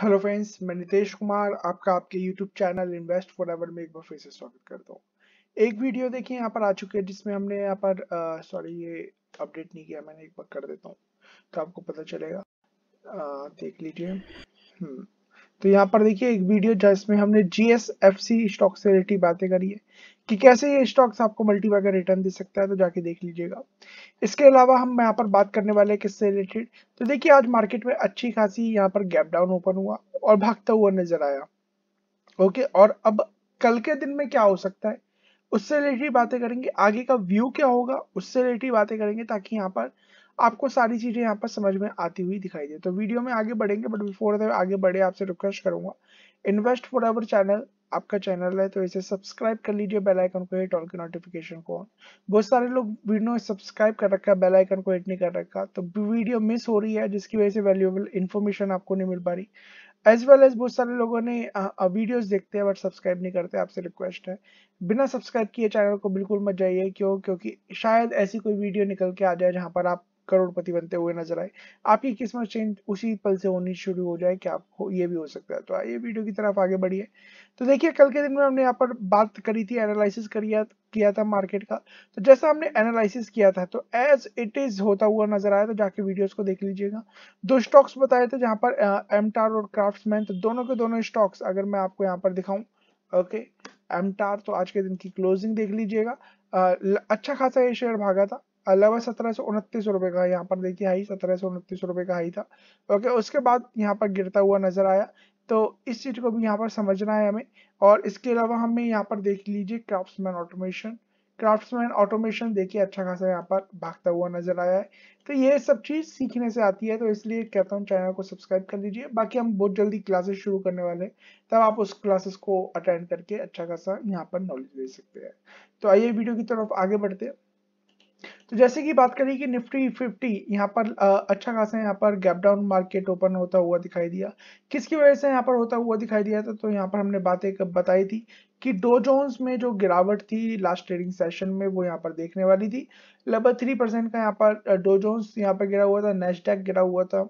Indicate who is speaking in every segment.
Speaker 1: Hello friends मैं नितेश कुमार आपका आपके YouTube channel invest for ever में एक बार फिर से स्वागत करता हूँ एक वीडियो देखिए यहाँ पर आ चुके हैं जिसमें हमने यहाँ पर सॉरी ये अपडेट नहीं किया मैंने एक बार कर देता हूँ तो आपको पता चलेगा आ, देख लीजिए हम्म। तो यहाँ पर देखिए एक वीडियो जिसमें हमने जीएसएफसी स्टॉक से रिलेटेड बातें करी है कि कैसे ये स्टॉक्स आपको मल्टीबाय का रिटर्न दे सकता है तो जाके देख लीजिएगा इसके अलावा हम यहाँ पर बात करने वाले किससे रिलेटेड तो देखिए आज मार्केट में अच्छी खासी यहाँ पर गैप डाउन ओपन हुआ और भागता हुआ नजर आया ओके और अब कल के दिन में क्या हो सकता है उससे रिलेटेड बातें करेंगे आगे का व्यू क्या होगा उससे रिलेटेड बातें करेंगे ताकि यहाँ पर आपको सारी चीजें यहाँ पर समझ में आती हुई दिखाई दे तो वीडियो में आगे बढ़ेंगे बट बिफोर दैट आगे बढ़े आपसे रिक्वेस्ट करूंगा इन्वेस्ट फॉर एवर चैनल आपका चैनल है तो इसे सब्सक्राइब कर लीजिए बेल आइकन को हिट ऑल के नोटिफिकेशन को ऑन बहुत सारे लोग वीडियो सब्सक्राइब कर रखा है बेल आइकन को हिट नहीं कर रखा तो वीडियो मिस हो रही है जिसकी वजह से वैल्यूएबल इन्फॉर्मेशन आपको नहीं मिल पा रही एज वेल एज बहुत सारे लोगों ने वीडियोस देखते हैं बट सब्सक्राइब नहीं करते आपसे रिक्वेस्ट है बिना सब्सक्राइब किए चैनल को बिल्कुल मत जाइए क्यों क्योंकि शायद ऐसी कोई वीडियो निकल के आ जाए जहाँ पर आप करोड़पति बनते हुए नजर आए आपकी किस्मत चेंज उसी पल से होनी शुरू हो जाए कि आप हो, ये भी हो सकता है तो आइए वीडियो की तरफ आगे बढ़िए तो देखिए कल के दिन में हमने यहाँ पर बात करी थी एनालिसिस करिया किया था मार्केट का तो जैसा हमने एनालिसिस किया था तो एज इट इज होता हुआ नजर आया तो जाके वीडियोस को देख लीजिएगा दो स्टॉक्स बताए थे जहां पर एमटार और क्राफ्ट्समैन तो दोनों के दोनों स्टॉक्स अगर मैं आपको यहाँ पर दिखाऊं ओके एमटार तो आज के दिन की क्लोजिंग देख लीजिएगा अच्छा खासा ये शेयर भागा था अलावा सत्रह सौ उनतीस रुपए का यहाँ पर देखिए हाई सत्रह सौ उनतीस रुपए का हाई था ओके उसके बाद यहाँ पर गिरता हुआ नजर आया तो इस चीज को भी यहाँ पर समझना है हमें और इसके अलावा हमें यहाँ पर देख लीजिए क्राफ्ट्समैन ऑटोमेशन क्राफ्ट्समैन ऑटोमेशन देखिए अच्छा खासा यहाँ पर भागता हुआ नजर आया है तो ये सब चीज सीखने से आती है तो इसलिए कहता हूँ चैनल को सब्सक्राइब कर लीजिए बाकी हम बहुत जल्दी क्लासेस शुरू करने वाले हैं तब आप उस क्लासेस को अटेंड करके अच्छा खासा यहाँ पर नॉलेज ले सकते हैं तो आइए वीडियो की तरफ आगे बढ़ते हैं तो जैसे कि बात करें कि निफ्टी फिफ्टी यहाँ पर अच्छा खासा यहाँ पर गैप डाउन मार्केट ओपन होता हुआ दिखाई दिया किसकी वजह से यहाँ पर होता हुआ दिखाई दिया था तो यहाँ पर हमने बात एक बताई थी कि डो जोन्स में जो गिरावट थी लास्ट ट्रेडिंग सेशन में वो यहाँ पर देखने वाली थी लगभग थ्री परसेंट का यहाँ पर डो जोन्स यहाँ पर गिरा हुआ था नेस्टैक गिरा हुआ था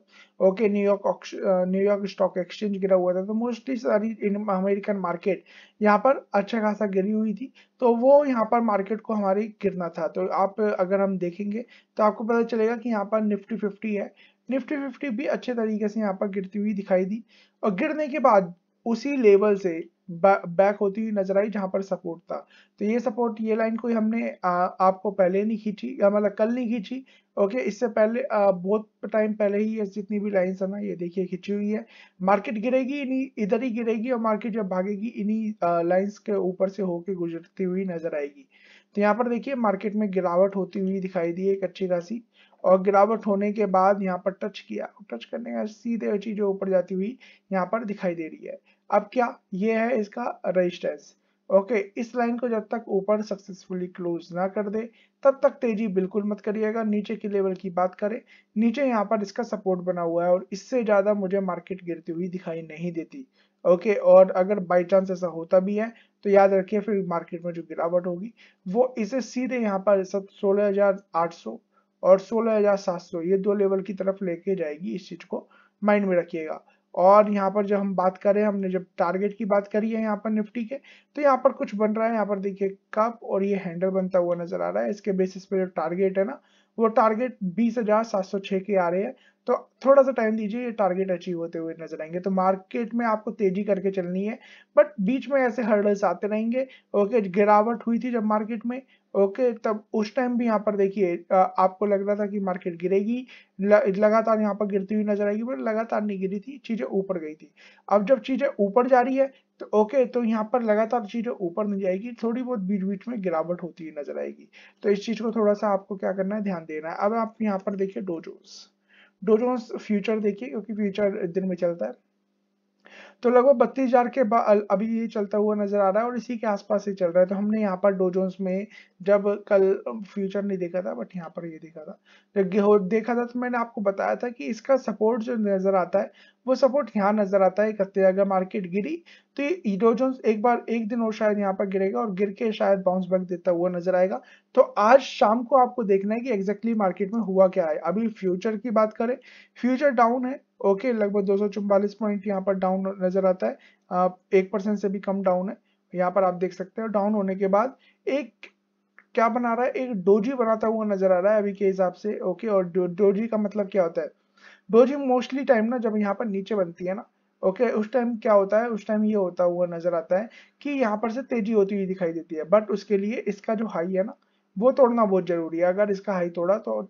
Speaker 1: okay New York New York stock exchange गिरा हुआ था तो मोस्टली सारी अमेरिकन मार्केट यहाँ पर अच्छा खासा गिरी हुई थी तो वो यहाँ पर मार्केट को हमारे गिरना था तो आप अगर हम देखेंगे तो आपको पता चलेगा कि यहाँ पर निफ्टी फिफ्टी है निफ्टी फिफ्टी भी अच्छे तरीके से यहाँ पर गिरती हुई दिखाई दी और गिरने के बाद उसी लेवल से बैक होती हुई नजर आई जहां पर सपोर्ट था तो ये सपोर्ट ये लाइन कोई हमने आ, आपको पहले नहीं खींची मतलब कल नहीं खींची ओके इससे पहले आ, बहुत टाइम पहले ही ये जितनी भी लाइन है ना ये देखिए खींची हुई है मार्केट गिरेगी इन्हीं इधर ही गिरेगी और मार्केट जब भागेगी इन्हीं लाइन्स के ऊपर से होके गुजरती हुई नजर आएगी तो यहाँ पर देखिए मार्केट में गिरावट होती हुई दिखाई दी एक अच्छी खासी और गिरावट होने के बाद यहाँ पर टच किया टच करने का सीधे चीजें ऊपर जाती हुई यहाँ पर दिखाई दे रही है अब क्या ये है इसका रजिस्टेंस ओके इस लाइन को जब तक ऊपर सक्सेसफुली क्लोज ना कर दे तब तक तेजी बिल्कुल मत करिएगा नीचे की लेवल की बात करें नीचे यहाँ पर इसका सपोर्ट बना हुआ है और इससे ज़्यादा मुझे मार्केट गिरती हुई दिखाई नहीं देती ओके और अगर बाई चांस ऐसा होता भी है तो याद रखिए फिर मार्केट में जो गिरावट होगी वो इसे सीधे यहाँ पर सब सोलह हजार आठ सौ और सोलह हजार सात सौ ये दो लेवल की तरफ लेके जाएगी इस चीज को माइंड में रखिएगा और यहाँ पर जब हम बात करें हमने जब टारगेट की बात करी है यहाँ पर निफ्टी के तो यहाँ पर कुछ बन रहा है यहाँ पर देखिए कप और ये हैंडल बनता हुआ नजर आ रहा है इसके बेसिस पे जो टारगेट है ना वो टारगेट बीस हजार सात सौ छह के आ रहे हैं तो थोड़ा सा टाइम दीजिए ये टारगेट अचीव होते हुए नजर आएंगे तो मार्केट में आपको तेजी करके चलनी है बट बीच में ऐसे हर्डल्स आते रहेंगे ओके गिरावट हुई थी जब मार्केट में ओके तब उस टाइम भी यहाँ पर देखिए आपको लग रहा था कि मार्केट गिरेगी लगातार यहाँ पर गिरती हुई नजर आएगी बट लगातार नहीं गिरी थी चीजें ऊपर गई थी अब जब चीजें ऊपर जा रही है तो ओके तो यहाँ पर लगातार चीजें ऊपर नहीं जाएगी थोड़ी बहुत बीच बीच में गिरावट होती हुई नजर आएगी तो इस चीज को थोड़ा सा आपको क्या करना है ध्यान देना है अब आप यहाँ पर देखिए डोजोस डोजोन्स फ्यूचर देखिए क्योंकि फ्यूचर दिन में चलता है तो लगभग बत्तीस हजार के अभी ये चलता हुआ नजर आ रहा है और इसी के आसपास ही चल रहा है तो हमने यहाँ पर डोजोन्स में जब कल फ्यूचर नहीं देखा था बट यहाँ पर ये देखा था जब तो देखा था तो मैंने आपको बताया था कि इसका सपोर्ट जो नजर आता है वो सपोर्ट यहाँ नजर आता है इकतीस अगर मार्केट गिरी तो ये डोजोन्स एक बार एक दिन और शायद यहाँ पर गिरेगा और गिर के शायद बाउंस बैक देता हुआ नजर आएगा तो आज शाम को आपको देखना है कि एग्जैक्टली मार्केट में हुआ क्या है अभी फ्यूचर की बात करें फ्यूचर डाउन है ओके लगभग दो सौ पॉइंट यहाँ पर डाउन नजर आता है एक परसेंट से भी कम डाउन है यहाँ पर आप देख सकते हैं डाउन होने के बाद एक क्या बना रहा है एक डोजी बनाता हुआ नजर आ रहा है अभी के हिसाब से ओके और डो, डोजी का मतलब क्या होता है डोजी मोस्टली टाइम ना जब यहाँ पर नीचे बनती है ना ओके okay, उस टाइम क्या होता है उस टाइम ये होता हुआ नजर आता है कि यहाँ पर से तेजी होती हुई दिखाई देती है बट उसके लिए इसका जो हाई है ना वो तोड़ना बहुत जरूरी है अगर इसका हाई तोड़ा तो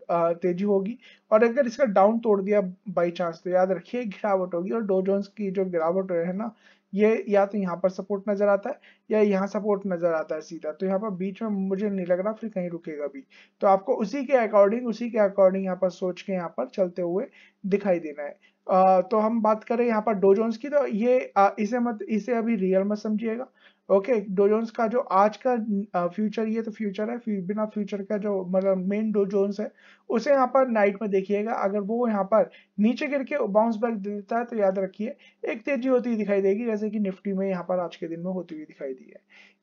Speaker 1: तेजी होगी और अगर इसका डाउन तोड़ दिया बाई चांस तो याद रखिए गिरावट होगी और डो जोन्स की जो गिरावट है ना ये या तो यहाँ पर सपोर्ट नजर आता है या यहाँ सपोर्ट नजर आता है सीधा तो यहाँ पर बीच में मुझे नहीं लग रहा फिर कहीं रुकेगा भी तो आपको उसी के अकॉर्डिंग उसी के अकॉर्डिंग यहाँ पर सोच के यहाँ पर चलते हुए दिखाई देना है आ, तो हम बात करें यहाँ पर डोजोन्स की तो ये आ, इसे मत इसे अभी रियल मत समझिएगा ओके डोजोन्स का जो आज का फ्यूचर ये तो फ्यूचर है बिना फ्यूचर का जो मतलब मेन डोजोन्स है उसे यहाँ पर नाइट में देखिएगा अगर वो यहाँ पर नीचे गिर के बाउंस बैक दे देता है तो याद रखिए एक तेजी होती हुई दिखाई देगी जैसे कि निफ्टी में यहाँ पर आज के दिन में होती हुई दिखाई दी है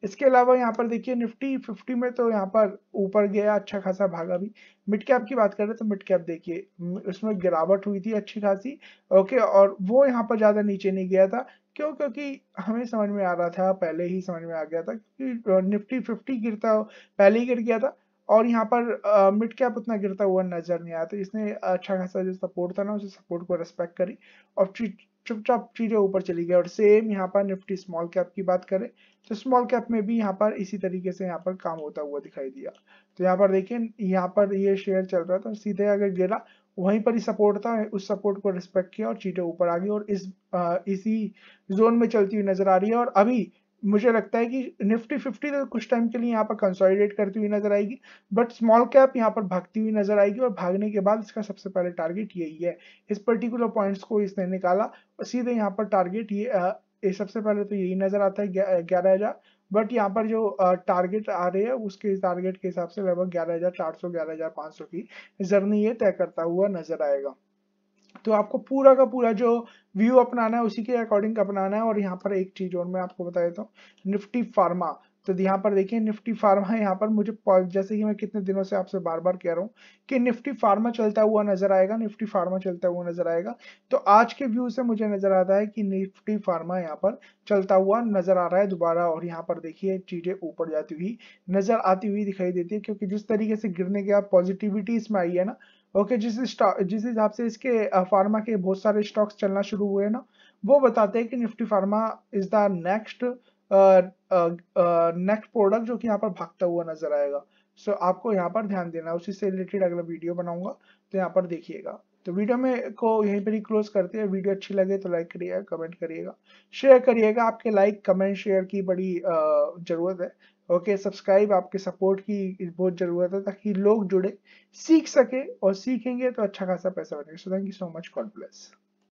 Speaker 1: इसके अलावा यहाँ पर देखिए निफ्टी फिफ्टी में तो यहाँ पर ऊपर गया अच्छा खासा भागा भी मिड कैप की बात करें तो मिड कैप देखिए उसमें गिरावट हुई थी अच्छी खासी ओके और वो यहाँ पर ज़्यादा नीचे नहीं गया था क्यों क्योंकि हमें समझ में आ रहा था पहले ही समझ में आ गया था क्योंकि निफ्टी फिफ्टी गिरता पहले ही गिर गया था और यहाँ पर मिड कैप उतना गिरता हुआ नजर नहीं आया तो इसने अच्छा खासा जो सपोर्ट था ना उसे सपोर्ट को रेस्पेक्ट करी और चुपचाप चीज़ें ऊपर चली गई और सेम यहाँ पर निफ्टी स्मॉल कैप की बात करें तो स्मॉल कैप में भी यहाँ पर इसी तरीके से यहाँ पर काम होता हुआ दिखाई दिया तो यहाँ पर देखिए यहाँ पर ये शेयर चल रहा था सीधे अगर गिरा वहीं पर ही सपोर्ट था उस सपोर्ट को रिस्पेक्ट किया और चीटें ऊपर आ गई और इस आ, इसी जोन में चलती हुई नजर आ रही है और अभी मुझे लगता है कि निफ्टी फिफ्टी तो कुछ टाइम के लिए यहाँ पर कंसोलिडेट करती हुई नजर आएगी बट स्मॉल कैप यहाँ पर भागती हुई नजर आएगी और भागने के बाद इसका सबसे पहले टारगेट यही है इस पर्टिकुलर पॉइंट्स को इसने निकाला सीधे यहाँ पर टारगेट ये सबसे पहले तो यही नजर आता है ग्यारह हजार बट यहाँ पर जो टारगेट आ रही है उसके टारगेट के हिसाब से लगभग ग्यारह हजार चार सौ ग्यारह हजार पांच सौ की जर्नी ये तय करता हुआ नजर आएगा तो आपको पूरा का पूरा जो व्यू अपनाना है उसी के अकॉर्डिंग अपनाना है और यहाँ पर एक चीज और मैं आपको बता देता हूँ निफ्टी फार्मा तो यहाँ पर देखिए निफ्टी फार्मा यहाँ पर मुझे जैसे कि मैं कितने दिनों से आपसे बार बार कह रहा हूँ कि निफ्टी फार्मा चलता हुआ नजर आएगा निफ्टी फार्मा चलता हुआ नजर आएगा तो आज के व्यू से मुझे नजर आता है कि निफ्टी फार्मा यहाँ पर चलता हुआ नजर आ रहा है दोबारा और यहाँ पर देखिए चीजें ऊपर जाती हुई नजर आती हुई दिखाई देती है क्योंकि जिस तरीके से गिरने के बाद पॉजिटिविटी इसमें आई है ना ओके जिस जिस हिसाब से इसके फार्मा के बहुत सारे स्टॉक्स चलना शुरू हुए ना वो बताते हैं कि Nifty pharma is the next next product जो कि यहाँ पर भागता हुआ नजर आएगा सो so, आपको यहाँ पर ध्यान देना है उसी से रिलेटेड अगला वीडियो बनाऊंगा तो यहाँ पर देखिएगा तो वीडियो में को यहीं पर ही क्लोज करते हैं वीडियो अच्छी लगे तो लाइक करिएगा कमेंट करिएगा शेयर करिएगा आपके लाइक कमेंट शेयर की बड़ी जरूरत है ओके सब्सक्राइब आपके सपोर्ट की बहुत जरूरत है ताकि लोग जुड़े सीख सके और सीखेंगे तो अच्छा खासा पैसा बनेगा so thank you so much God bless